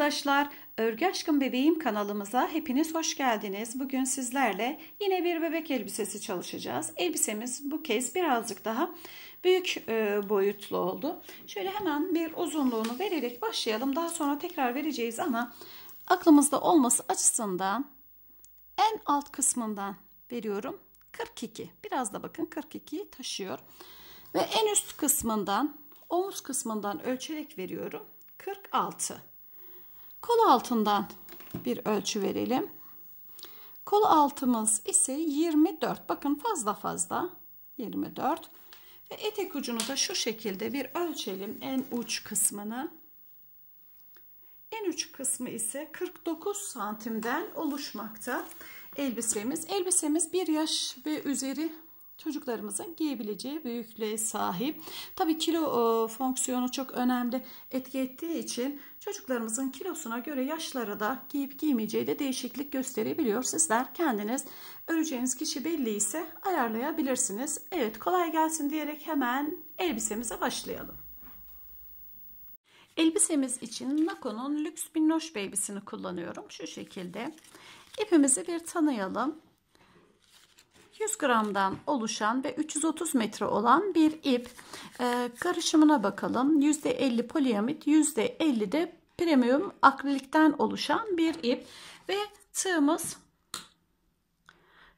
arkadaşlar, Örgü Aşkım Bebeğim kanalımıza hepiniz hoş geldiniz. Bugün sizlerle yine bir bebek elbisesi çalışacağız. Elbisemiz bu kez birazcık daha büyük e, boyutlu oldu. Şöyle hemen bir uzunluğunu vererek başlayalım. Daha sonra tekrar vereceğiz ama aklımızda olması açısından en alt kısmından veriyorum. 42. Biraz da bakın 42 taşıyor. Ve en üst kısmından omuz kısmından ölçerek veriyorum. 46. Kol altından bir ölçü verelim. Kol altımız ise 24. Bakın fazla fazla 24. Ve etek ucunu da şu şekilde bir ölçelim en uç kısmını. En uç kısmı ise 49 santimden oluşmakta elbisemiz. Elbisemiz bir yaş ve üzeri çocuklarımızın giyebileceği büyüklüğe sahip. Tabii kilo e, fonksiyonu çok önemli etki ettiği için Çocuklarımızın kilosuna göre yaşlara da giyip giymeyeceği de değişiklik gösterebiliyor. Sizler kendiniz öreceğiniz kişi belli ise ayarlayabilirsiniz. Evet kolay gelsin diyerek hemen elbisemize başlayalım. Elbisemiz için Nako'nun Lüks Minnoş Baby'sini kullanıyorum. Şu şekilde. ipimizi bir tanıyalım. 100 gramdan oluşan ve 330 metre olan bir ip. Ee, karışımına bakalım. %50 poliamit, %50 de premium akrilikten oluşan bir ip. Ve tığımız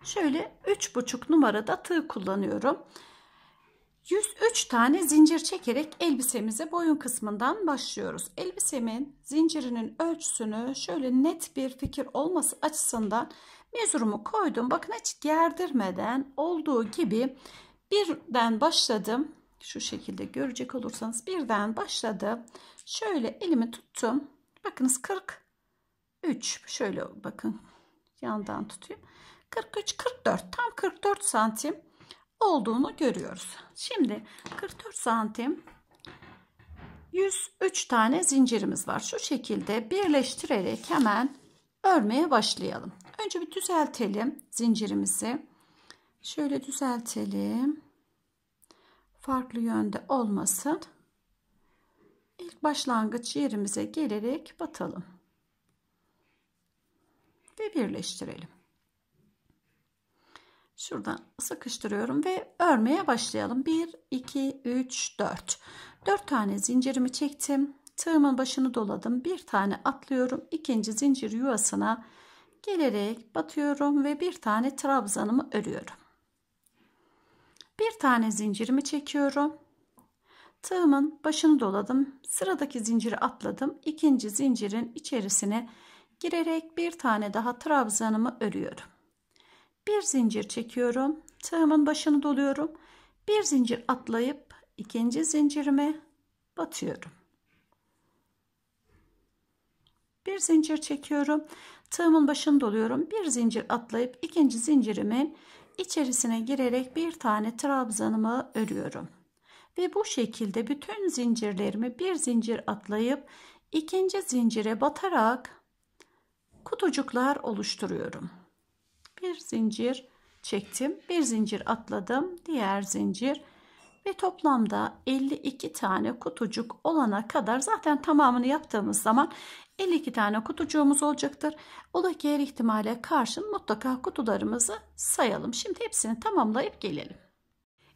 şöyle 3,5 numarada tığ kullanıyorum. 103 tane zincir çekerek elbisemize boyun kısmından başlıyoruz. Elbisemin zincirinin ölçüsünü şöyle net bir fikir olması açısından mezurumu koydum. Bakın hiç gerdirmeden olduğu gibi birden başladım. Şu şekilde görecek olursanız birden başladı. Şöyle elimi tuttum. Bakınız 43 şöyle bakın yandan tutayım. 43 44 tam 44 santim olduğunu görüyoruz. Şimdi 44 santim 103 tane zincirimiz var. Şu şekilde birleştirerek hemen örmeye başlayalım. Önce bir düzeltelim zincirimizi. Şöyle düzeltelim. Farklı yönde olmasın. İlk başlangıç yerimize gelerek batalım. Ve birleştirelim. Şuradan sıkıştırıyorum ve örmeye başlayalım. 1, 2, 3, 4. 4 tane zincirimi çektim. Tığımın başını doladım. Bir tane atlıyorum. ikinci zincir yuvasına gelerek batıyorum ve bir tane trabzanımı örüyorum. Bir tane zincirimi çekiyorum. Tığımın başını doladım. Sıradaki zinciri atladım. İkinci zincirin içerisine girerek bir tane daha trabzanımı örüyorum. Bir zincir çekiyorum. Tığımın başını doluyorum. Bir zincir atlayıp ikinci zincirime batıyorum. Bir zincir çekiyorum. Tığımın başını doluyorum. Bir zincir atlayıp ikinci zincirimin içerisine girerek bir tane trabzanımı örüyorum. Ve bu şekilde bütün zincirlerimi bir zincir atlayıp ikinci zincire batarak kutucuklar oluşturuyorum. Bir zincir çektim, bir zincir atladım, diğer zincir ve toplamda 52 tane kutucuk olana kadar zaten tamamını yaptığımız zaman 52 tane kutucuğumuz olacaktır. Ola her ihtimale karşın mutlaka kutularımızı sayalım. Şimdi hepsini tamamlayıp gelelim.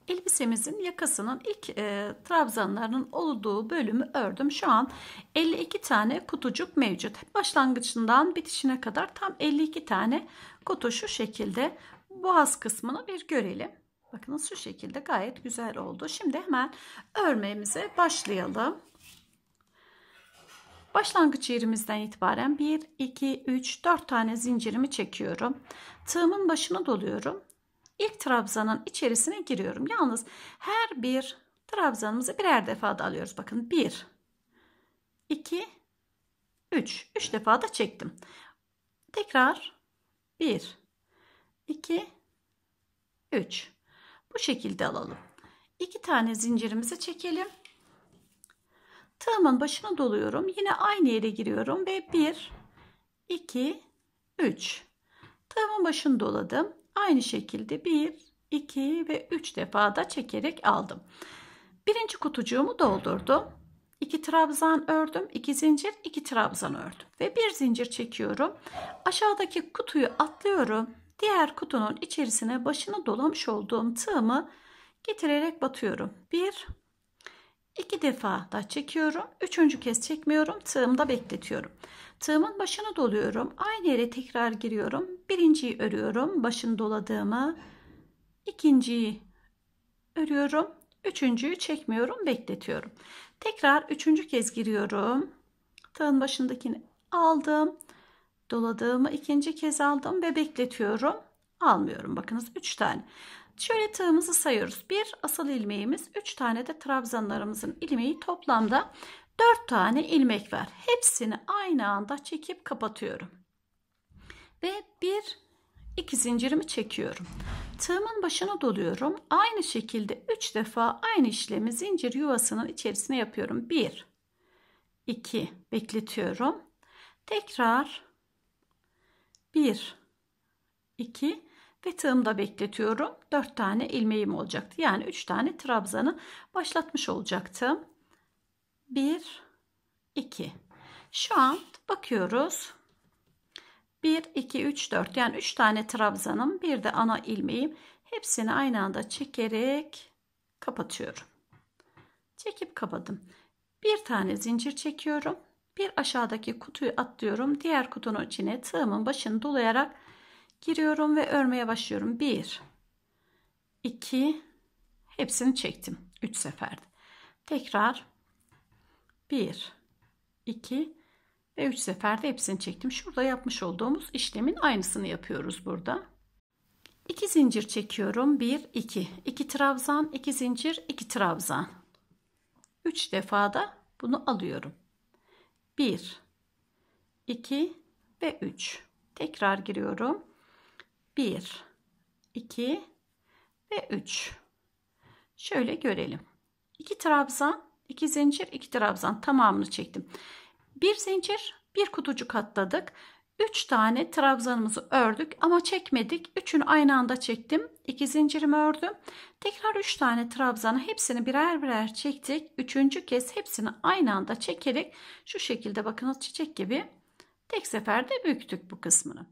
Elbisemizin yakasının ilk e, trabzanlarının olduğu bölümü ördüm. Şu an 52 tane kutucuk mevcut. Başlangıcından bitişine kadar tam 52 tane kutu şu şekilde. Boğaz kısmını bir görelim. Bakınız şu şekilde gayet güzel oldu. Şimdi hemen örmemize başlayalım. Başlangıç yerimizden itibaren 1, 2, 3, 4 tane zincirimi çekiyorum. Tığımın başına doluyorum. İlk trabzanın içerisine giriyorum. Yalnız her bir trabzanımızı birer defa da alıyoruz. Bakın 1, 2, 3. 3 defa da çektim. Tekrar 1, 2, 3. Bu şekilde alalım. İki tane zincirimizi çekelim. Tığımın başına doluyorum. Yine aynı yere giriyorum ve 1, 2, 3. Tığımın başını doladım. Aynı şekilde 1, 2 ve 3 defa da çekerek aldım. Birinci kutucuğumu doldurdum. 2 trabzan ördüm, 2 zincir, 2 trabzan ördüm ve bir zincir çekiyorum. Aşağıdaki kutuyu atlıyorum Diğer kutunun içerisine başını dolamış olduğum tığımı getirerek batıyorum. Bir, iki defa da çekiyorum. Üçüncü kez çekmiyorum. Tığımda bekletiyorum. Tığımın başını doluyorum. Aynı yere tekrar giriyorum. Birinciyi örüyorum. Başını doladığımı. ikinciyi örüyorum. Üçüncüyü çekmiyorum. Bekletiyorum. Tekrar üçüncü kez giriyorum. Tığın başındakini aldım. Doladığımı ikinci kez aldım ve bekletiyorum. Almıyorum bakınız 3 tane. Şöyle tığımızı sayıyoruz. Bir asıl ilmeğimiz 3 tane de trabzanlarımızın ilmeği toplamda 4 tane ilmek var. Hepsini aynı anda çekip kapatıyorum. Ve bir iki zincirimi çekiyorum. Tığımın başına doluyorum. Aynı şekilde 3 defa aynı işlemi zincir yuvasının içerisine yapıyorum. 1 2 bekletiyorum. Tekrar 1 2 ve tığımda bekletiyorum. 4 tane ilmeğim olacaktı. Yani 3 tane trabzanı başlatmış olacaktım. 1 2 Şu an bakıyoruz. 1 2 3 4 yani 3 tane trabzanım, bir de ana ilmeğim. Hepsini aynı anda çekerek kapatıyorum. Çekip kapadım. Bir tane zincir çekiyorum. Bir aşağıdaki kutuyu atlıyorum. Diğer kutunun içine tığımın başını dolayarak giriyorum ve örmeye başlıyorum. 1 2 hepsini çektim 3 seferde. Tekrar 1 2 ve 3 seferde hepsini çektim. Şurada yapmış olduğumuz işlemin aynısını yapıyoruz burada. 2 zincir çekiyorum. 1 2. 2 trabzan, 2 zincir, 2 trabzan. 3 defa da bunu alıyorum. 1 2 ve 3 tekrar giriyorum 1 2 ve 3 şöyle görelim 2 trabzan 2 zincir 2 trabzan tamamını çektim 1 zincir 1 kutucuk atladık 3 tane trabzanımızı ördük ama çekmedik. Üçünü aynı anda çektim. 2 zincirimi ördüm. Tekrar 3 tane trabzanı hepsini birer birer çektik. Üçüncü kez hepsini aynı anda çekerek şu şekilde bakın, çiçek gibi tek seferde büktük bu kısmını.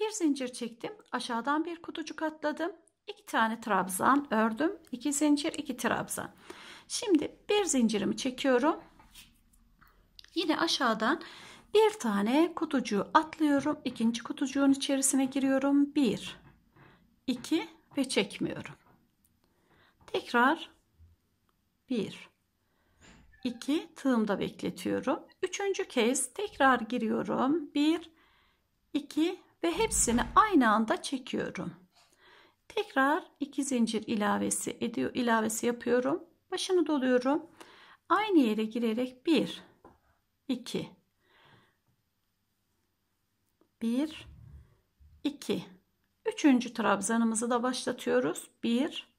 1 zincir çektim. Aşağıdan bir kutucuk atladım. 2 tane trabzan ördüm. 2 zincir 2 trabzan. Şimdi 1 zincirimi çekiyorum. Yine aşağıdan bir tane kutucuğu atlıyorum. ikinci kutucuğun içerisine giriyorum. Bir, iki ve çekmiyorum. Tekrar bir, iki tığımda bekletiyorum. Üçüncü kez tekrar giriyorum. Bir, iki ve hepsini aynı anda çekiyorum. Tekrar iki zincir ilavesi ediyor ilavesi yapıyorum. Başını doluyorum. Aynı yere girerek 1 2 1 2 Üçüncü trabzanımızı da başlatıyoruz. 1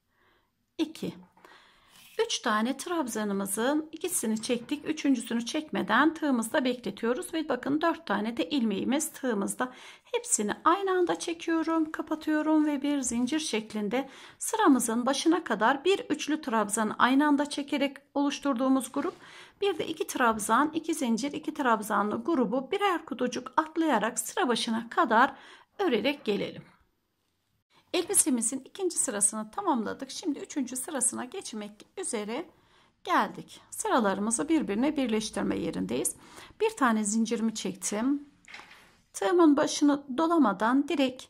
2 3 tane trabzanımızın ikisini çektik. Üçüncüsünü çekmeden tığımızda bekletiyoruz. Ve bakın 4 tane de ilmeğimiz tığımızda. Hepsini aynı anda çekiyorum, kapatıyorum ve bir zincir şeklinde sıramızın başına kadar bir üçlü trabzan aynı anda çekerek oluşturduğumuz grup. Bir de iki trabzan, iki zincir, iki trabzanlı grubu birer kutucuk atlayarak sıra başına kadar örerek gelelim. Elbisemizin ikinci sırasını tamamladık. Şimdi üçüncü sırasına geçmek üzere geldik. Sıralarımızı birbirine birleştirme yerindeyiz. Bir tane zincirimi çektim. Tığımın başını dolamadan direkt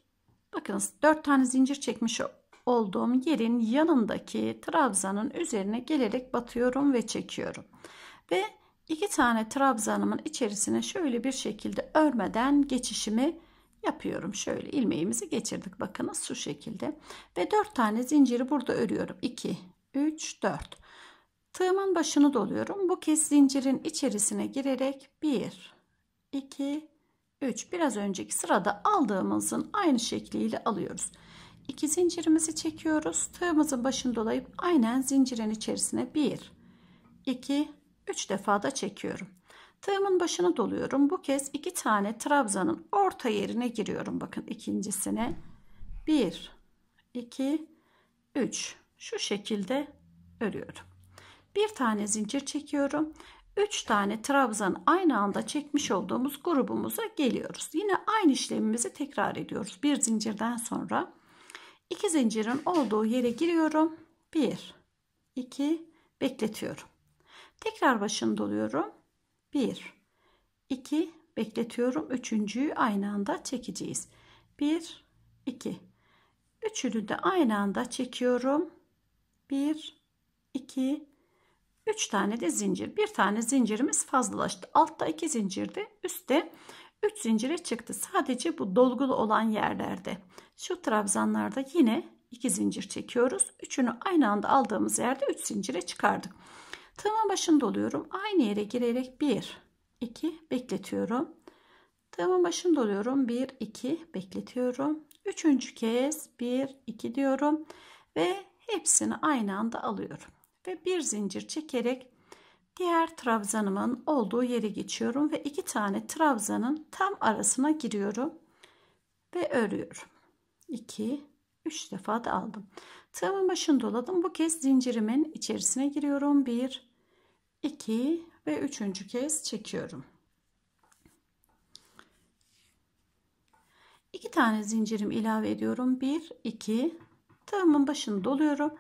bakınız dört tane zincir çekmiş olduğum yerin yanındaki trabzanın üzerine gelerek batıyorum ve çekiyorum. Ve iki tane trabzanımın içerisine şöyle bir şekilde örmeden geçişimi yapıyorum. Şöyle ilmeğimizi geçirdik. Bakınız şu şekilde. Ve 4 tane zinciri burada örüyorum. 2, 3, 4. Tığımın başını doluyorum. Bu kez zincirin içerisine girerek 1, 2, 3. Biraz önceki sırada aldığımızın aynı şekliyle alıyoruz. 2 zincirimizi çekiyoruz. Tığımızın başını dolayıp aynen zincirin içerisine 1, 2, 3 defa da çekiyorum. Tığımın başını doluyorum. Bu kez iki tane trabzanın orta yerine giriyorum. Bakın ikincisine. bir, iki, üç. Şu şekilde örüyorum. Bir tane zincir çekiyorum. 3 tane trabzan aynı anda çekmiş olduğumuz grubumuza geliyoruz. Yine aynı işlemimizi tekrar ediyoruz. Bir zincirden sonra iki zincirin olduğu yere giriyorum. 1 2 bekletiyorum. Tekrar başını doluyorum. 1 2 bekletiyorum. Üçüncüyü aynı anda çekeceğiz. 1 2 Üçünü de aynı anda çekiyorum. 1 2 3 tane de zincir. Bir tane zincirimiz fazlalaştı. Altta 2 zincirde, üstte 3 zincire çıktı. Sadece bu dolgulu olan yerlerde. Şu trabzanlarda yine 2 zincir çekiyoruz. Üçünü aynı anda aldığımız yerde 3 zincire çıkardık. Tığımın başında oluyorum. Aynı yere girerek 1, 2 bekletiyorum. Tığımın başında oluyorum. 1, 2 bekletiyorum. Üçüncü kez 1, 2 diyorum. Ve hepsini aynı anda alıyorum. Ve bir zincir çekerek diğer trabzanımın olduğu yere geçiyorum. Ve iki tane trabzanın tam arasına giriyorum. Ve örüyorum. 2, 3 defa da aldım. Tığımın başını doladım. Bu kez zincirimin içerisine giriyorum. 1, 2 ve üçüncü kez çekiyorum. iki tane zincirim ilave ediyorum. 1 2 tığımın başını doluyorum.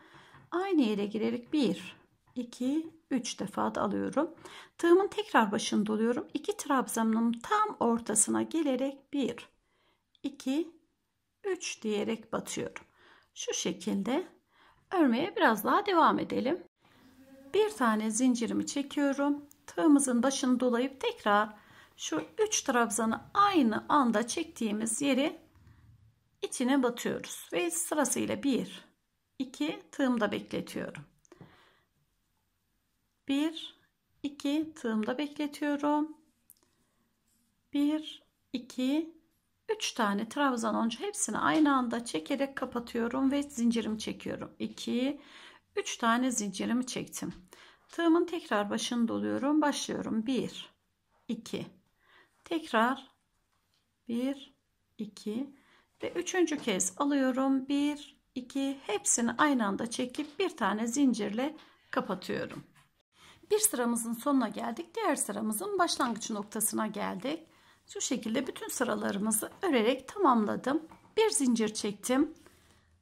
Aynı yere girerek 1 2 3 defa da alıyorum. Tığımın tekrar başını doluyorum. 2 trabzanın tam ortasına gelerek 1 2 3 diyerek batıyorum. Şu şekilde örmeye biraz daha devam edelim bir tane zincirimi çekiyorum. Tığımızın başını dolayıp tekrar şu 3 trabzanı aynı anda çektiğimiz yeri içine batıyoruz. Ve sırasıyla 1, 2 tığımda bekletiyorum. 1, 2 tığımda bekletiyorum. 1, 2, 3 tane trabzan oncu hepsini aynı anda çekerek kapatıyorum ve zincirimi çekiyorum. 2, 3. 3 tane zincirimi çektim. Tığımın tekrar başını doluyorum. Başlıyorum. 1 2 tekrar 1 2 ve üçüncü kez alıyorum. 1 2 hepsini aynı anda çekip bir tane zincirle kapatıyorum. Bir sıramızın sonuna geldik. Diğer sıramızın başlangıç noktasına geldik. Şu şekilde bütün sıralarımızı örerek tamamladım. Bir zincir çektim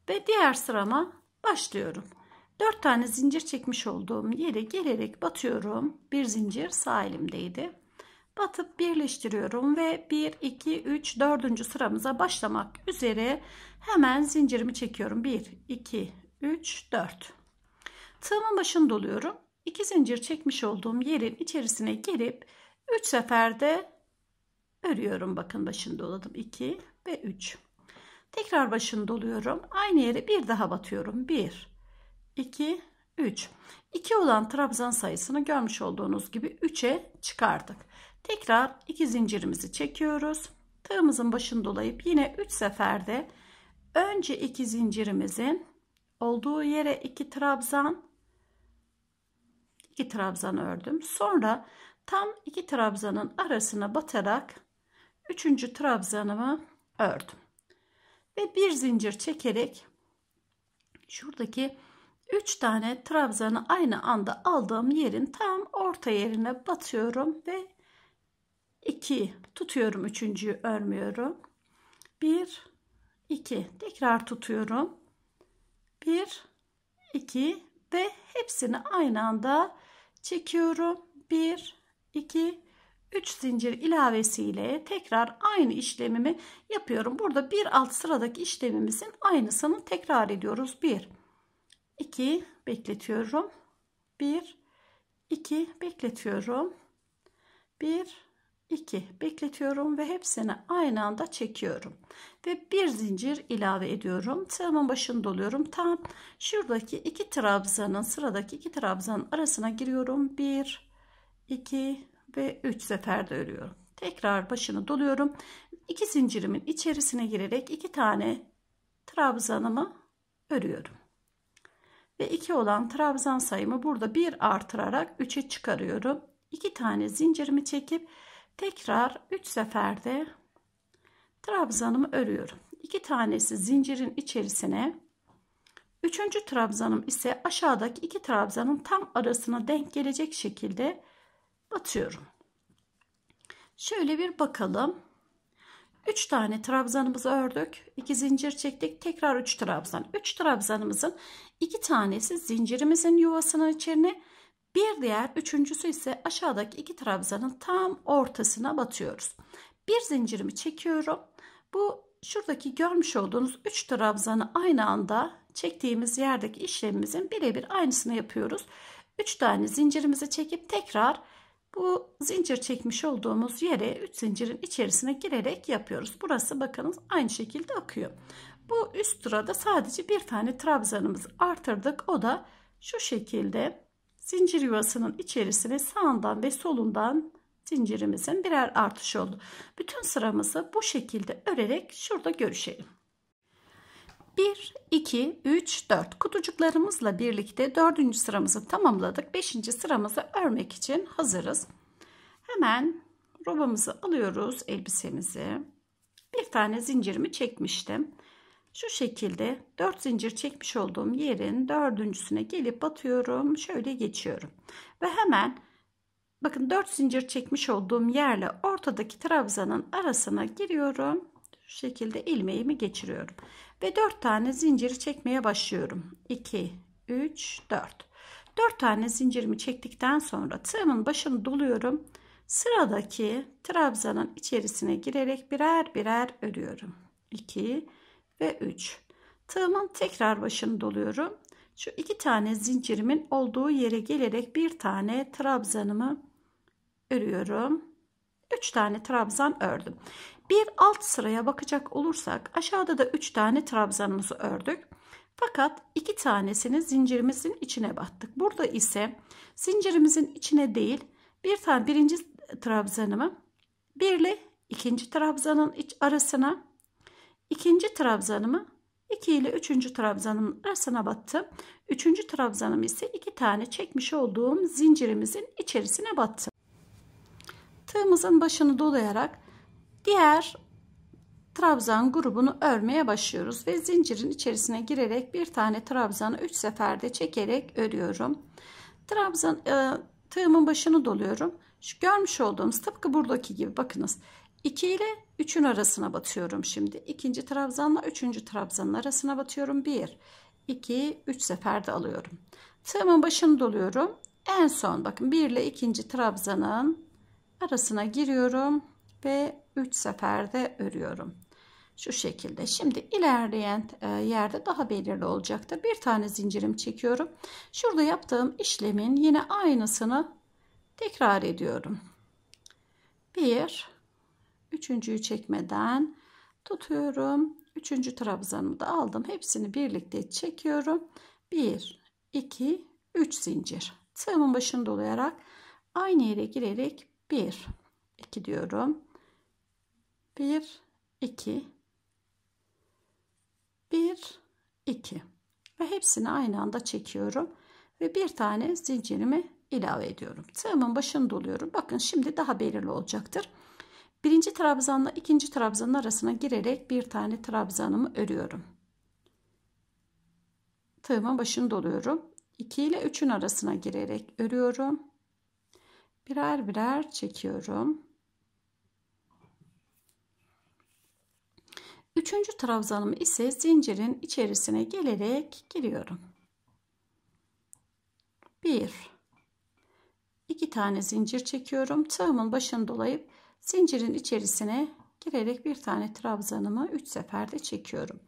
ve diğer sırama başlıyorum. 4 tane zincir çekmiş olduğum yere gelerek batıyorum. Bir zincir sağ elimdeydi. Batıp birleştiriyorum ve 1, 2, 3, 4. sıramıza başlamak üzere hemen zincirimi çekiyorum. 1, 2, 3, 4. Tığımın başını doluyorum. 2 zincir çekmiş olduğum yerin içerisine girip 3 seferde örüyorum. Bakın başını doladım. 2 ve 3. Tekrar başını doluyorum. Aynı yere bir daha batıyorum. 1, 2, 3. 2 olan trabzan sayısını görmüş olduğunuz gibi 3'e çıkardık. Tekrar 2 zincirimizi çekiyoruz. Tığımızın başını dolayıp yine 3 seferde önce 2 zincirimizin olduğu yere 2 trabzan 2 trabzan ördüm. Sonra tam 2 trabzanın arasına batarak 3. trabzanımı ördüm. Ve bir zincir çekerek şuradaki 3 tane trabzanı aynı anda aldığım yerin tam orta yerine batıyorum ve 2 tutuyorum üçüncüyü örmüyorum 1 2 tekrar tutuyorum 1 2 ve hepsini aynı anda çekiyorum 1 2 3 zincir ilavesiyle tekrar aynı işlemimi yapıyorum burada bir alt sıradaki işlemimizin aynısını tekrar ediyoruz 1 2 bekletiyorum. 1 2 bekletiyorum. 1 2 bekletiyorum ve hepsini aynı anda çekiyorum. Ve bir zincir ilave ediyorum. Tığımın başını doluyorum. Tam şuradaki iki trabzanın sıradaki iki trabzanın arasına giriyorum. 1 2 ve 3 seferde örüyorum. Tekrar başını doluyorum. iki zincirimin içerisine girerek iki tane trabzanımı örüyorum ve 2 olan trabzan sayımı burada 1 artırarak 3'e çıkarıyorum. 2 tane zincirimi çekip tekrar 3 seferde trabzanımı örüyorum. 2 tanesi zincirin içerisine Üçüncü trabzanım ise aşağıdaki iki trabzanın tam arasına denk gelecek şekilde batıyorum. Şöyle bir bakalım. 3 tane trabzanımızı ördük. 2 zincir çektik. Tekrar 3 trabzan. 3 trabzanımızın 2 tanesi zincirimizin yuvasının içine. Bir diğer üçüncüsü ise aşağıdaki 2 trabzanın tam ortasına batıyoruz. Bir zincirimi çekiyorum. Bu şuradaki görmüş olduğunuz 3 trabzanı aynı anda çektiğimiz yerdeki işlemimizin birebir aynısını yapıyoruz. 3 tane zincirimizi çekip tekrar bu zincir çekmiş olduğumuz yere 3 zincirin içerisine girerek yapıyoruz. Burası bakınız aynı şekilde akıyor. Bu üst sırada sadece bir tane trabzanımız artırdık. O da şu şekilde zincir yuvasının içerisine sağından ve solundan zincirimizin birer artış oldu. Bütün sıramızı bu şekilde örerek şurada görüşelim. 1, 2, 3, 4 kutucuklarımızla birlikte 4. sıramızı tamamladık. 5. sıramızı örmek için hazırız. Hemen robamızı alıyoruz elbisemizi. Bir tane zincirimi çekmiştim. Şu şekilde 4 zincir çekmiş olduğum yerin dördüncüsüne gelip batıyorum. Şöyle geçiyorum. Ve hemen bakın 4 zincir çekmiş olduğum yerle ortadaki trabzanın arasına giriyorum şu şekilde ilmeğimi geçiriyorum ve 4 tane zinciri çekmeye başlıyorum 2 3 4 4 tane zincirimi çektikten sonra tığımın başını doluyorum sıradaki trabzanın içerisine girerek birer birer örüyorum 2 ve 3 tığımın tekrar başını doluyorum şu iki tane zincirimin olduğu yere gelerek bir tane trabzanımı örüyorum 3 tane trabzan ördüm bir alt sıraya bakacak olursak aşağıda da 3 tane trabzanımızı ördük. Fakat 2 tanesini zincirimizin içine battık. Burada ise zincirimizin içine değil bir tane birinci trabzanımı bir ile ikinci trabzanın iç arasına ikinci trabzanımı 2 ile üçüncü trabzanımın arasına battım. Üçüncü trabzanım ise iki tane çekmiş olduğum zincirimizin içerisine battım. Tığımızın başını dolayarak Diğer trabzan grubunu örmeye başlıyoruz ve zincirin içerisine girerek bir tane trabzanı 3 seferde çekerek örüyorum. Trabzan e, tığımın başını doluyorum. Şu görmüş olduğumuz tıpkı buradaki gibi bakınız. 2 ile 3'ün arasına batıyorum şimdi. ikinci trabzanla üçüncü trabzanın arasına batıyorum. 1, 2, 3 seferde alıyorum. Tığımın başını doluyorum. En son bakın 1 ile ikinci trabzanın arasına giriyorum ve 3 seferde örüyorum. Şu şekilde. Şimdi ilerleyen e, yerde daha belirli olacaktır. Bir tane zincirim çekiyorum. Şurada yaptığım işlemin yine aynısını tekrar ediyorum. 1 üçüncüyü çekmeden tutuyorum. Üçüncü trabzanımı da aldım. Hepsini birlikte çekiyorum. 1 2 3 zincir. Tığımın başını dolayarak aynı yere girerek 1 2 diyorum. 1 2 1 2 ve hepsini aynı anda çekiyorum ve bir tane zincirimi ilave ediyorum. Tığımın başını doluyorum. Bakın şimdi daha belirli olacaktır. Birinci trabzanla ikinci trabzanın arasına girerek bir tane trabzanımı örüyorum. Tığımın başını doluyorum. 2 ile 3'ün arasına girerek örüyorum. Birer birer çekiyorum. Üçüncü trabzanımı ise zincirin içerisine gelerek giriyorum. Bir, iki tane zincir çekiyorum. Tığımın başını dolayıp zincirin içerisine girerek bir tane trabzanımı üç seferde çekiyorum.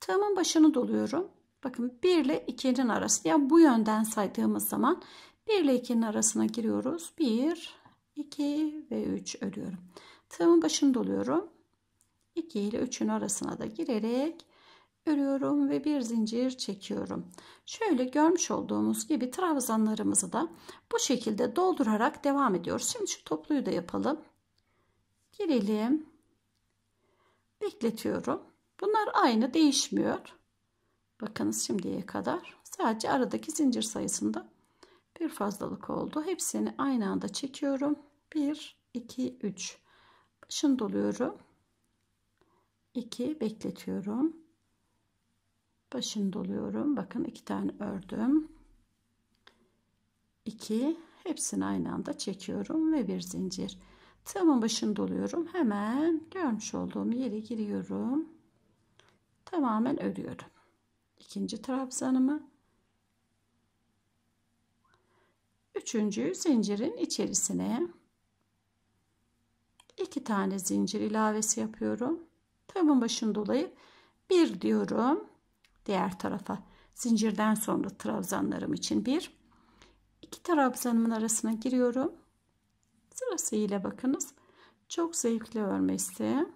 Tığımın başını doluyorum. Bakın 1 ile 2'nin arası. Yani bu yönden saydığımız zaman 1 ile 2'nin arasına giriyoruz. 1, 2 ve 3 örüyorum. Tığımın başını doluyorum. 2 ile 3'ün arasına da girerek örüyorum ve bir zincir çekiyorum. Şöyle görmüş olduğumuz gibi trabzanlarımızı da bu şekilde doldurarak devam ediyoruz. Şimdi şu topluyu da yapalım. Girelim. Bekletiyorum. Bunlar aynı değişmiyor. Bakınız şimdiye kadar sadece aradaki zincir sayısında bir fazlalık oldu. Hepsini aynı anda çekiyorum. 1, 2, 3. Başını doluyorum. 2 bekletiyorum. Başını doluyorum. Bakın iki tane ördüm. 2 hepsini aynı anda çekiyorum ve bir zincir. Tığımın başını doluyorum. Hemen görmüş olduğum yere giriyorum. Tamamen örüyorum. İkinci trabzanımı üçüncü zincirin içerisine iki tane zincir ilavesi yapıyorum Tığımın başını dolayıp bir diyorum diğer tarafa. Zincirden sonra trabzanlarım için bir. iki trabzanımın arasına giriyorum. Sırasıyla bakınız. Çok zevkli örmesi.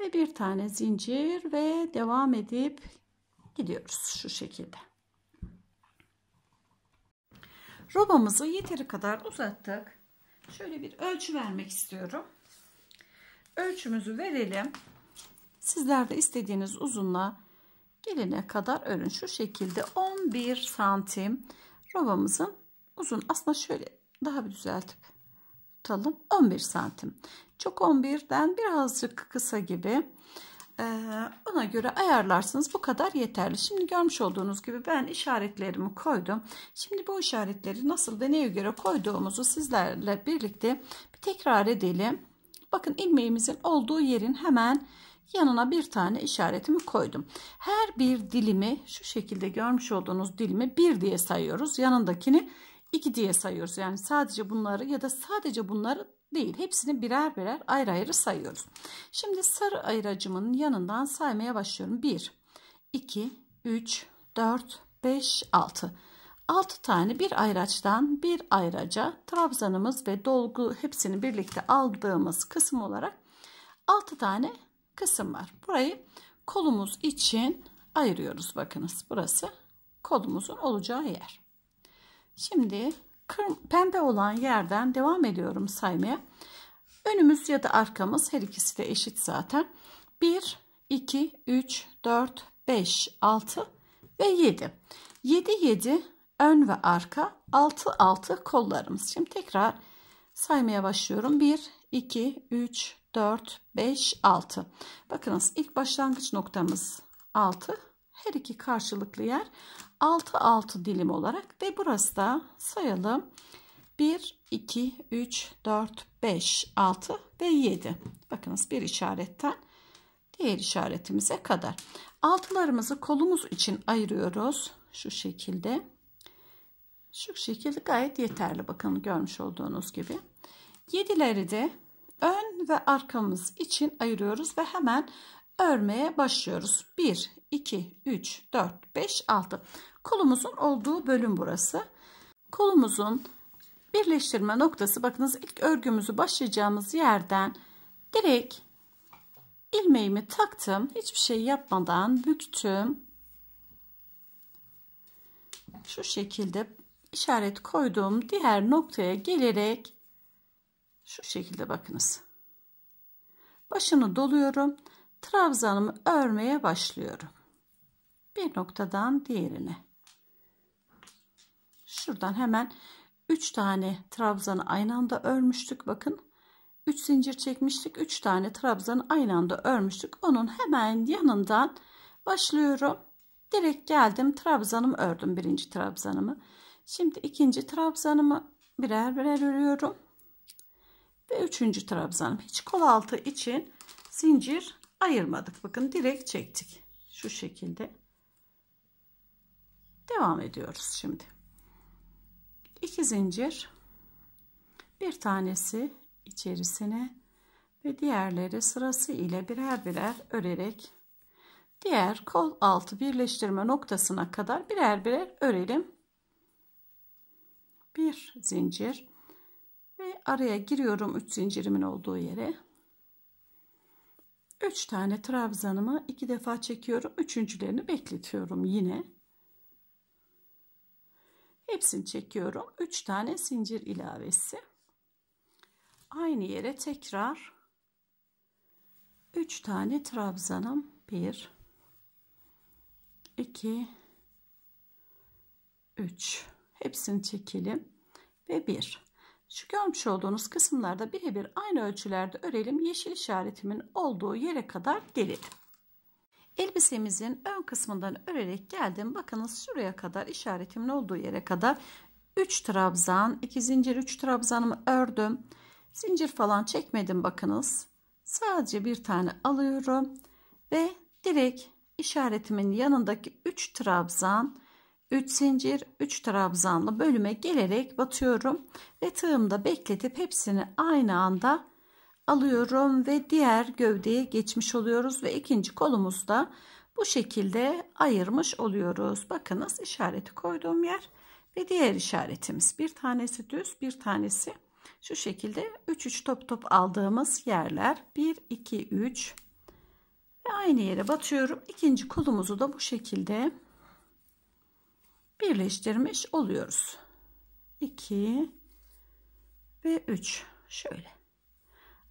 Ve bir tane zincir ve devam edip gidiyoruz şu şekilde. Robamızı yeteri kadar uzattık. Şöyle bir ölçü vermek istiyorum. Ölçümüzü verelim. Sizler de istediğiniz uzunluğa gelene kadar örün. Şu şekilde 11 santim robamızın uzun. Aslında şöyle daha bir düzeltip tutalım. 11 santim. Çok 11'den birazcık kısa gibi. Ee, ona göre ayarlarsınız. Bu kadar yeterli. Şimdi görmüş olduğunuz gibi ben işaretlerimi koydum. Şimdi bu işaretleri nasıl ve neye göre koyduğumuzu sizlerle birlikte bir tekrar edelim. Bakın ilmeğimizin olduğu yerin hemen yanına bir tane işaretimi koydum. Her bir dilimi şu şekilde görmüş olduğunuz dilimi bir diye sayıyoruz. Yanındakini iki diye sayıyoruz. Yani sadece bunları ya da sadece bunları değil. Hepsini birer birer ayrı ayrı sayıyoruz. Şimdi sarı ayıracımın yanından saymaya başlıyorum. 1, 2, 3, 4, 5, 6. 6 tane bir ayraçtan bir ayraca trabzanımız ve dolgu hepsini birlikte aldığımız kısım olarak 6 tane kısım var. Burayı kolumuz için ayırıyoruz bakınız. Burası kolumuzun olacağı yer. Şimdi pembe olan yerden devam ediyorum saymaya. Önümüz ya da arkamız her ikisi de eşit zaten. 1, 2, 3, 4, 5, 6 ve 7. 7, 7 ön ve arka 6 6 kollarımız. Şimdi tekrar saymaya başlıyorum. 1 2 3 4 5 6. Bakınız ilk başlangıç noktamız 6. Her iki karşılıklı yer 6 6 dilim olarak ve burası da sayalım. 1 2 3 4 5 6 ve 7. Bakınız bir işaretten diğer işaretimize kadar. Altılarımızı kolumuz için ayırıyoruz şu şekilde. Şu şekilde gayet yeterli bakın görmüş olduğunuz gibi. Yedileri de ön ve arkamız için ayırıyoruz ve hemen örmeye başlıyoruz. 1, 2, 3, 4, 5, 6. Kolumuzun olduğu bölüm burası. Kolumuzun birleştirme noktası bakınız ilk örgümüzü başlayacağımız yerden direkt ilmeğimi taktım. Hiçbir şey yapmadan büktüm. Şu şekilde işaret koyduğum diğer noktaya gelerek şu şekilde bakınız. Başını doluyorum. Trabzanımı örmeye başlıyorum. Bir noktadan diğerine. Şuradan hemen 3 tane trabzanı aynı anda örmüştük. Bakın 3 zincir çekmiştik. 3 tane trabzanı aynı anda örmüştük. Onun hemen yanından başlıyorum. Direkt geldim. Trabzanımı ördüm. Birinci trabzanımı. Şimdi ikinci trabzanımı birer birer örüyorum. Ve üçüncü trabzanım. Hiç kol altı için zincir ayırmadık. Bakın direkt çektik. Şu şekilde. Devam ediyoruz şimdi. İki zincir. Bir tanesi içerisine ve diğerleri sırası ile birer birer örerek diğer kol altı birleştirme noktasına kadar birer birer örelim bir zincir ve araya giriyorum 3 zincirimin olduğu yere 3 tane trabzanımı iki defa çekiyorum üçüncülerini bekletiyorum yine hepsini çekiyorum 3 tane zincir ilavesi aynı yere tekrar 3 tane trabzanım 1 2 3 Hepsini çekelim ve bir. Şu görmüş olduğunuz kısımlarda birebir aynı ölçülerde örelim. Yeşil işaretimin olduğu yere kadar gelelim. Elbisemizin ön kısmından örerek geldim. Bakınız şuraya kadar işaretimin olduğu yere kadar 3 trabzan, 2 zincir 3 trabzanımı ördüm. Zincir falan çekmedim bakınız. Sadece bir tane alıyorum ve direkt işaretimin yanındaki 3 trabzan 3 zincir 3 trabzanlı bölüme gelerek batıyorum ve tığımda bekletip hepsini aynı anda alıyorum ve diğer gövdeye geçmiş oluyoruz ve ikinci kolumuzda bu şekilde ayırmış oluyoruz. Bakınız işareti koyduğum yer ve diğer işaretimiz bir tanesi düz bir tanesi şu şekilde 3 3 top top aldığımız yerler 1 2 3 ve aynı yere batıyorum. İkinci kolumuzu da bu şekilde birleştirmiş oluyoruz. 2 ve 3 şöyle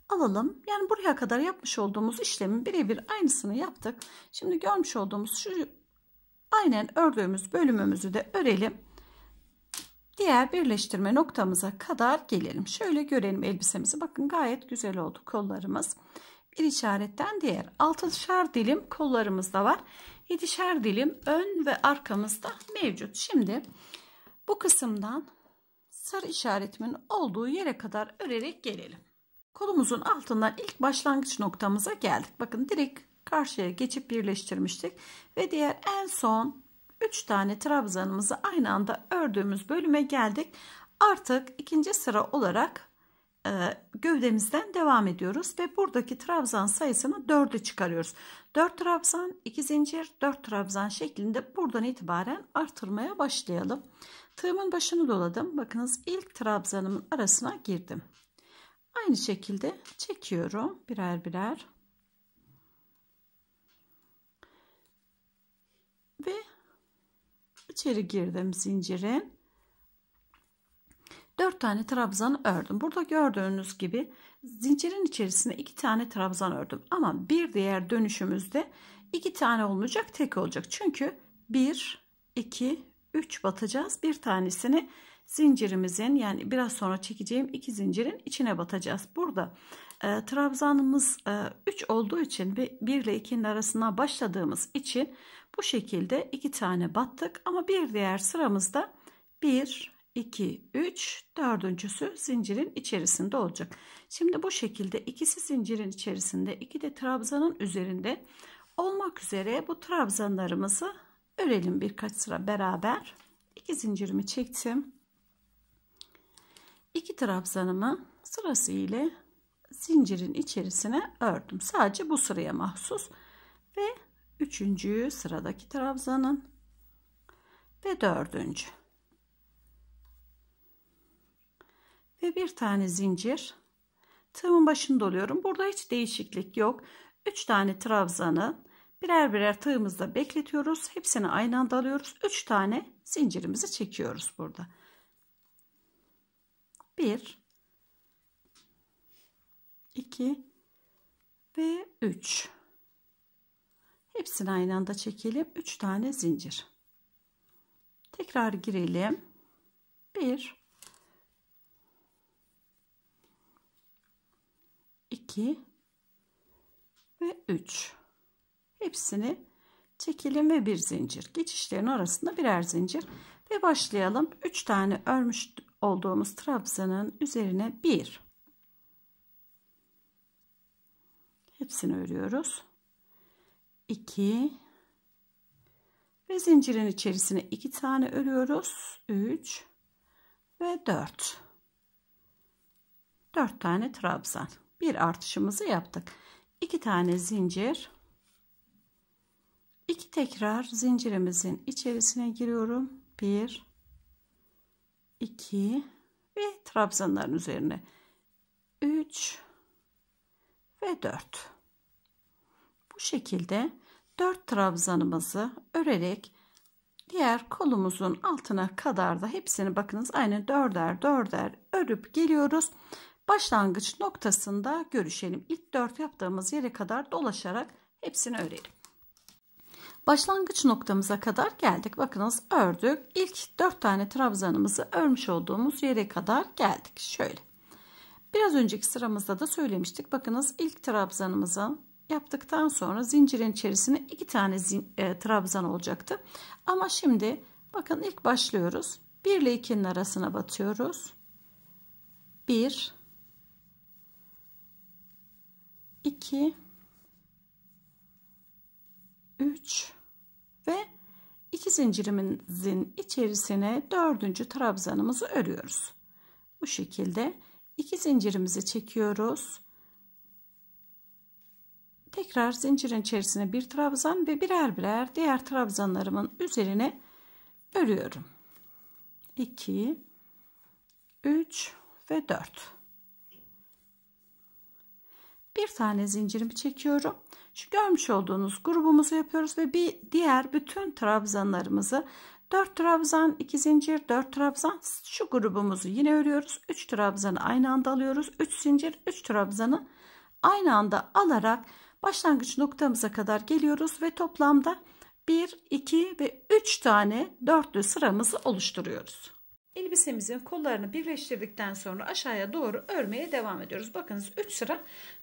alalım. Yani buraya kadar yapmış olduğumuz işlemin birebir aynısını yaptık. Şimdi görmüş olduğumuz şu aynen ördüğümüz bölümümüzü de örelim. Diğer birleştirme noktamıza kadar gelelim. Şöyle görelim elbisemizi. Bakın gayet güzel oldu kollarımız. Bir işaretten diğer altışar dilim kollarımız da var. 7'şer dilim ön ve arkamızda mevcut. Şimdi bu kısımdan sarı işaretimin olduğu yere kadar örerek gelelim. Kolumuzun altından ilk başlangıç noktamıza geldik. Bakın direkt karşıya geçip birleştirmiştik. Ve diğer en son 3 tane trabzanımızı aynı anda ördüğümüz bölüme geldik. Artık ikinci sıra olarak e, gövdemizden devam ediyoruz ve buradaki trabzan sayısını 4'e çıkarıyoruz. 4 trabzan, 2 zincir, 4 trabzan şeklinde buradan itibaren artırmaya başlayalım. Tığımın başını doladım. Bakınız ilk trabzanımın arasına girdim. Aynı şekilde çekiyorum birer birer. Ve içeri girdim zincirin. 4 tane trabzan ördüm. Burada gördüğünüz gibi zincirin içerisinde 2 tane trabzan ördüm. Ama bir diğer dönüşümüzde 2 tane olmayacak tek olacak. Çünkü 1, 2, 3 batacağız. Bir tanesini zincirimizin yani biraz sonra çekeceğim iki zincirin içine batacağız. Burada e, trabzanımız 3 e, olduğu için ve 1 ile 2'nin arasına başladığımız için bu şekilde iki tane battık. Ama bir diğer sıramızda 1, 2, 3, dördüncüsü zincirin içerisinde olacak. Şimdi bu şekilde ikisi zincirin içerisinde, iki de trabzanın üzerinde olmak üzere bu trabzanlarımızı örelim birkaç sıra beraber. İki zincirimi çektim. İki trabzanımı sırası ile zincirin içerisine ördüm. Sadece bu sıraya mahsus ve üçüncü sıradaki trabzanın ve dördüncü. ve bir tane zincir tığımın başını doluyorum burada hiç değişiklik yok 3 tane trabzanı birer birer tığımızda bekletiyoruz hepsini aynı anda alıyoruz 3 tane zincirimizi çekiyoruz burada 1 2 ve 3 hepsini aynı anda çekelim 3 tane zincir tekrar girelim 1 2 ve 3 hepsini çekelim ve bir zincir geçişlerin arasında birer zincir ve başlayalım 3 tane örmüş olduğumuz trabzanın üzerine 1 hepsini örüyoruz 2 ve zincirin içerisine 2 tane örüyoruz 3 ve 4 4 tane trabzan bir artışımızı yaptık. 2 tane zincir 2 tekrar zincirimizin içerisine giriyorum. 1 2 ve trabzanların üzerine 3 ve 4. Bu şekilde 4 trabzanımızı örerek diğer kolumuzun altına kadar da hepsini bakınız aynı dörder dörder örüp geliyoruz Başlangıç noktasında görüşelim. İlk dört yaptığımız yere kadar dolaşarak hepsini örelim. Başlangıç noktamıza kadar geldik. Bakınız ördük. İlk dört tane trabzanımızı örmüş olduğumuz yere kadar geldik. Şöyle. Biraz önceki sıramızda da söylemiştik. Bakınız ilk trabzanımızı yaptıktan sonra zincirin içerisine iki tane zin, e, trabzan olacaktı. Ama şimdi bakın ilk başlıyoruz. 1 ile 2'nin arasına batıyoruz. 1 2 3 ve 2 zincirimizin içerisine 4. trabzanımızı örüyoruz. Bu şekilde 2 zincirimizi çekiyoruz. Tekrar zincirin içerisine bir trabzan ve birer birer diğer trabzanlarımın üzerine örüyorum. 2 3 ve 4 bir tane zincirimi çekiyorum. Şu görmüş olduğunuz grubumuzu yapıyoruz ve bir diğer bütün trabzanlarımızı 4 trabzan 2 zincir 4 trabzan şu grubumuzu yine örüyoruz 3 trabzanı aynı anda alıyoruz 3 zincir 3 trabzanı aynı anda alarak başlangıç noktamıza kadar geliyoruz ve toplamda 1 2 ve 3 tane dörtlü sıramızı oluşturuyoruz Elbisemizin kollarını birleştirdikten sonra aşağıya doğru örmeye devam ediyoruz. Bakınız 3 sıra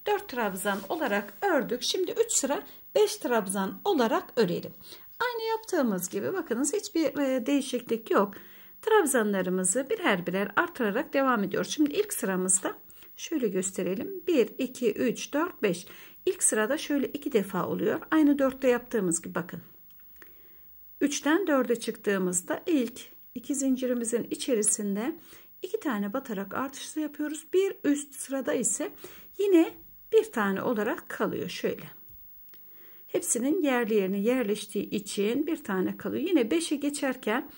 4 trabzan olarak ördük. Şimdi 3 sıra 5 trabzan olarak örelim. Aynı yaptığımız gibi bakınız hiçbir e, değişiklik yok. Trabzanlarımızı birer birer artırarak devam ediyoruz. Şimdi ilk sıramızda şöyle gösterelim. 1, 2, 3, 4, 5. İlk sırada şöyle iki defa oluyor. Aynı 4'te yaptığımız gibi bakın. 3'ten 4'e çıktığımızda ilk iki zincirimizin içerisinde iki tane batarak artışlı yapıyoruz. Bir üst sırada ise yine bir tane olarak kalıyor şöyle. Hepsinin yerli yerine yerleştiği için bir tane kalıyor. Yine 5'e geçerken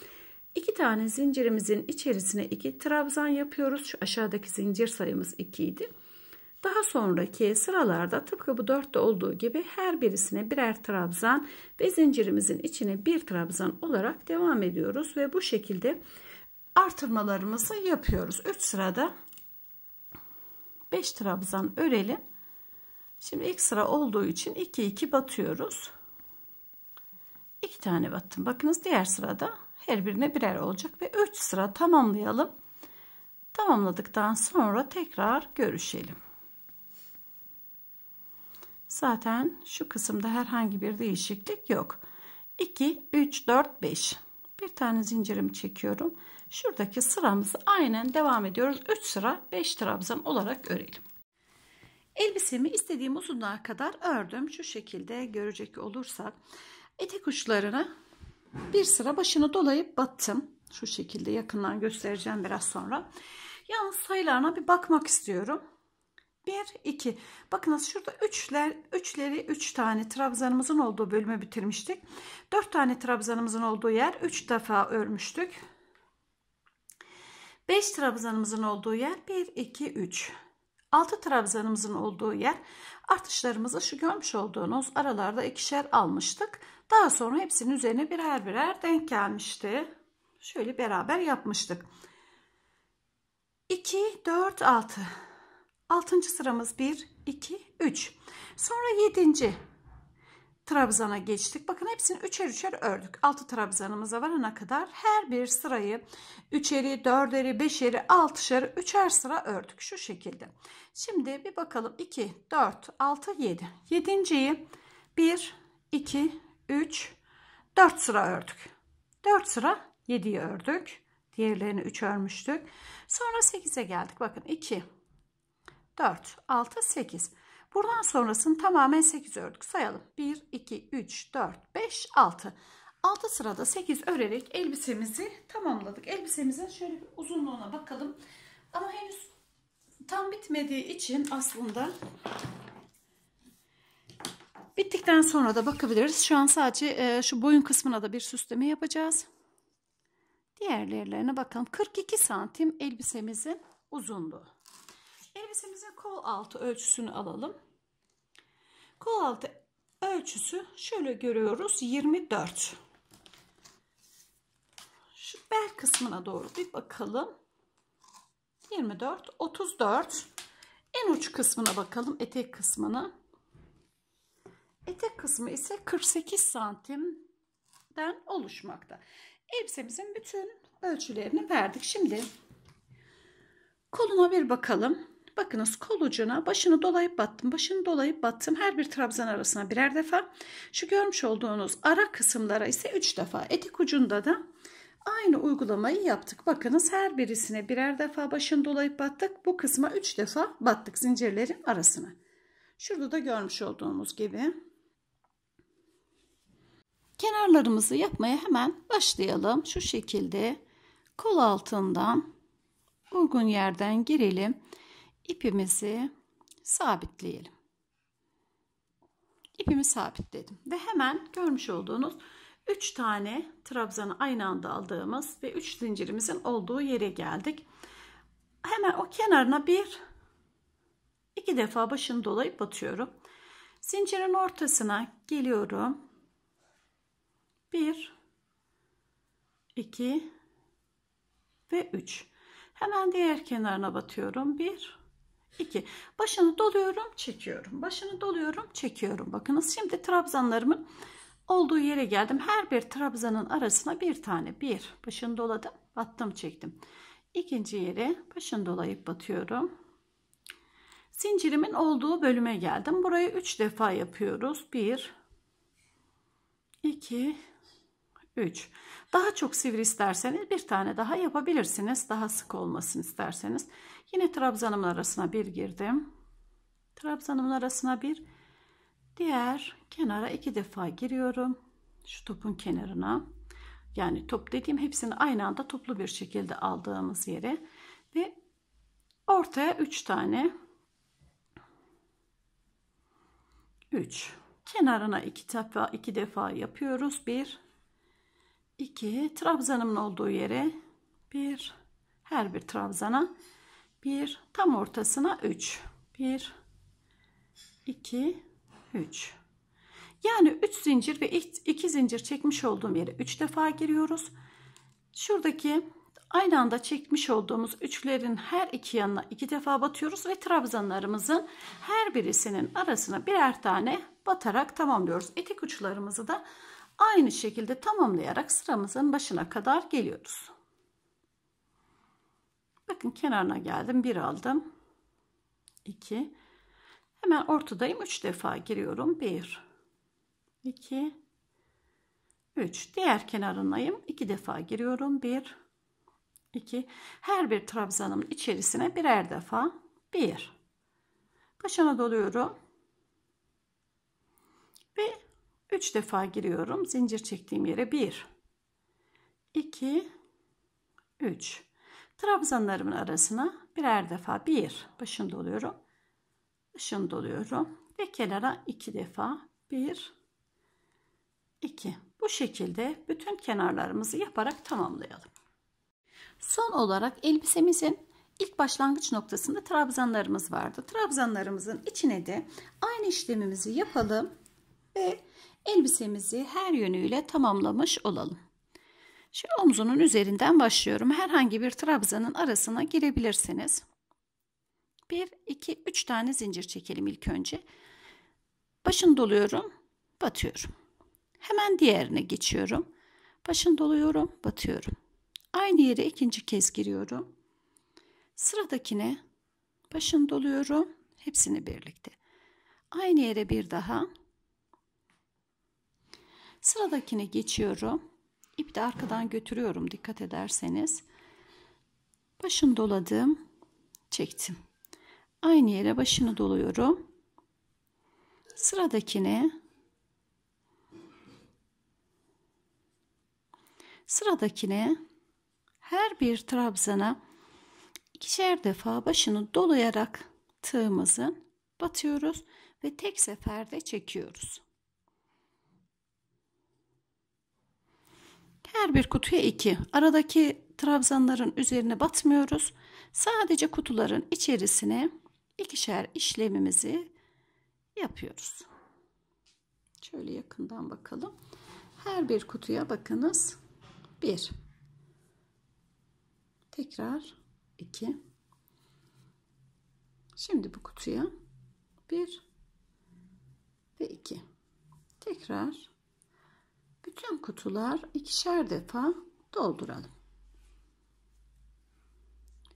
iki tane zincirimizin içerisine iki trabzan yapıyoruz. Şu aşağıdaki zincir sayımız 2 idi. Daha sonraki sıralarda tıpkı bu dörtte olduğu gibi her birisine birer trabzan ve zincirimizin içine bir trabzan olarak devam ediyoruz ve bu şekilde artırmalarımızı yapıyoruz. 3 sırada 5 trabzan örelim. Şimdi ilk sıra olduğu için 2 2 batıyoruz. 2 tane battım. Bakınız diğer sırada her birine birer olacak ve 3 sıra tamamlayalım. Tamamladıktan sonra tekrar görüşelim. Zaten şu kısımda herhangi bir değişiklik yok. 2, 3, 4, 5. Bir tane zincirimi çekiyorum. Şuradaki sıramızı aynen devam ediyoruz. 3 sıra 5 trabzan olarak örelim. Elbisemi istediğim uzunluğa kadar ördüm. Şu şekilde görecek olursak etek uçlarını bir sıra başını dolayıp battım. Şu şekilde yakından göstereceğim biraz sonra. Yalnız sayılarına bir bakmak istiyorum. 1, 2. Bakınız şurada 3'ler, 3'leri 3 tane trabzanımızın olduğu bölümü bitirmiştik. 4 tane trabzanımızın olduğu yer 3 defa örmüştük. 5 trabzanımızın olduğu yer 1, 2, 3. 6 trabzanımızın olduğu yer artışlarımızı şu görmüş olduğunuz aralarda ikişer almıştık. Daha sonra hepsinin üzerine birer birer denk gelmişti. Şöyle beraber yapmıştık. 2, 4, 6. Altıncı sıramız 1, 2, 3. Sonra yedinci trabzana geçtik. Bakın hepsini üçer üçer ördük. Altı trabzanımıza varana kadar her bir sırayı üçeri, dörderi, beşeri, altışarı, üçer sıra ördük. Şu şekilde. Şimdi bir bakalım. 2, 4, 6, 7. Yedinciyi 1, 2, 3, 4 sıra ördük. 4 sıra 7'yi ördük. Diğerlerini 3 örmüştük. Sonra 8'e geldik. Bakın 2, 4, 6, 8. Buradan sonrasını tamamen 8 ördük. Sayalım. 1, 2, 3, 4, 5, 6. 6 sırada 8 örerek elbisemizi tamamladık. Elbisemizin şöyle bir uzunluğuna bakalım. Ama henüz tam bitmediği için aslında bittikten sonra da bakabiliriz. Şu an sadece e, şu boyun kısmına da bir süsleme yapacağız. Diğerlerine bakalım. 42 santim elbisemizin uzunluğu. Elbisemizin kol altı ölçüsünü alalım. Kol altı ölçüsü şöyle görüyoruz 24. Şu bel kısmına doğru bir bakalım. 24, 34. En uç kısmına bakalım etek kısmına. Etek kısmı ise 48 santimden oluşmakta. Elbisemizin bütün ölçülerini verdik. Şimdi koluna bir bakalım. Bakınız kol ucuna başını dolayıp battım. Başını dolayıp battım. Her bir trabzan arasına birer defa. Şu görmüş olduğunuz ara kısımlara ise 3 defa. Etek ucunda da aynı uygulamayı yaptık. Bakınız her birisine birer defa başını dolayıp battık. Bu kısma 3 defa battık zincirlerin arasına. Şurada da görmüş olduğunuz gibi. Kenarlarımızı yapmaya hemen başlayalım. Şu şekilde kol altından uygun yerden girelim ipimizi sabitleyelim. İpimi sabitledim ve hemen görmüş olduğunuz 3 tane trabzanı aynı anda aldığımız ve 3 zincirimizin olduğu yere geldik. Hemen o kenarına bir iki defa başını dolayıp batıyorum. Zincirin ortasına geliyorum. 1 2 ve 3. Hemen diğer kenarına batıyorum. 1 2. Başını doluyorum, çekiyorum. Başını doluyorum, çekiyorum. Bakınız şimdi trabzanlarımın olduğu yere geldim. Her bir trabzanın arasına bir tane. Bir. Başını doladım, battım, çektim. İkinci yere başını dolayıp batıyorum. Zincirimin olduğu bölüme geldim. Burayı 3 defa yapıyoruz. 1 2 3 Daha çok sivri isterseniz bir tane daha yapabilirsiniz. Daha sık olmasını isterseniz. Yine trabzanımın arasına bir girdim. Trabzanımın arasına bir diğer kenara iki defa giriyorum. Şu topun kenarına. Yani top dediğim hepsini aynı anda toplu bir şekilde aldığımız yere ve ortaya üç tane üç kenarına iki defa iki defa yapıyoruz. bir, 2 trabzanımın olduğu yere bir, her bir trabzana 1 tam ortasına 3 1 2 3 yani 3 zincir ve 2 zincir çekmiş olduğum yere 3 defa giriyoruz şuradaki aynı anda çekmiş olduğumuz üçlerin her iki yanına iki defa batıyoruz ve trabzanlarımızın her birisinin arasına birer tane batarak tamamlıyoruz etek uçlarımızı da aynı şekilde tamamlayarak sıramızın başına kadar geliyoruz Bakın kenarına geldim. Bir aldım. 2 Hemen ortadayım. üç defa giriyorum. bir, 2 üç. Diğer kenarındayım. 2 defa giriyorum. bir, 2 Her bir trabzanımın içerisine birer defa bir. Başına doluyorum. Ve üç defa giriyorum. Zincir çektiğim yere 1 2 üç. Trabzanlarımın arasına birer defa bir başını doluyorum. Başını doluyorum. Ve kenara iki defa bir iki. Bu şekilde bütün kenarlarımızı yaparak tamamlayalım. Son olarak elbisemizin ilk başlangıç noktasında trabzanlarımız vardı. Trabzanlarımızın içine de aynı işlemimizi yapalım ve elbisemizi her yönüyle tamamlamış olalım. Şimdi omzunun üzerinden başlıyorum. Herhangi bir trabzanın arasına girebilirsiniz. 1, 2, 3 tane zincir çekelim ilk önce. Başını doluyorum, batıyorum. Hemen diğerine geçiyorum. Başını doluyorum, batıyorum. Aynı yere ikinci kez giriyorum. Sıradakine başını doluyorum. Hepsini birlikte. Aynı yere bir daha. Sıradakine geçiyorum. İp de arkadan götürüyorum dikkat ederseniz. Başını doladım. Çektim. Aynı yere başını doluyorum. Sıradakine sıradakine her bir trabzana ikişer defa başını dolayarak tığımızın batıyoruz ve tek seferde çekiyoruz. Her bir kutuya iki. Aradaki trabzanların üzerine batmıyoruz. Sadece kutuların içerisine ikişer işlemimizi yapıyoruz. Şöyle yakından bakalım. Her bir kutuya bakınız. Bir. Tekrar iki. Şimdi bu kutuya bir ve iki. Tekrar bütün kutular ikişer defa dolduralım.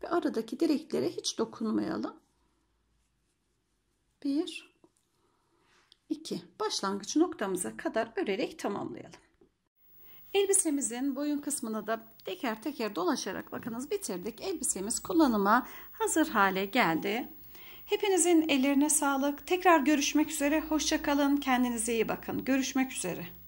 Ve aradaki direklere hiç dokunmayalım. 1 2 Başlangıç noktamıza kadar örerek tamamlayalım. Elbisemizin boyun kısmını da teker teker dolaşarak bakınız bitirdik. Elbisemiz kullanıma hazır hale geldi. Hepinizin ellerine sağlık. Tekrar görüşmek üzere. Hoşçakalın. Kendinize iyi bakın. Görüşmek üzere.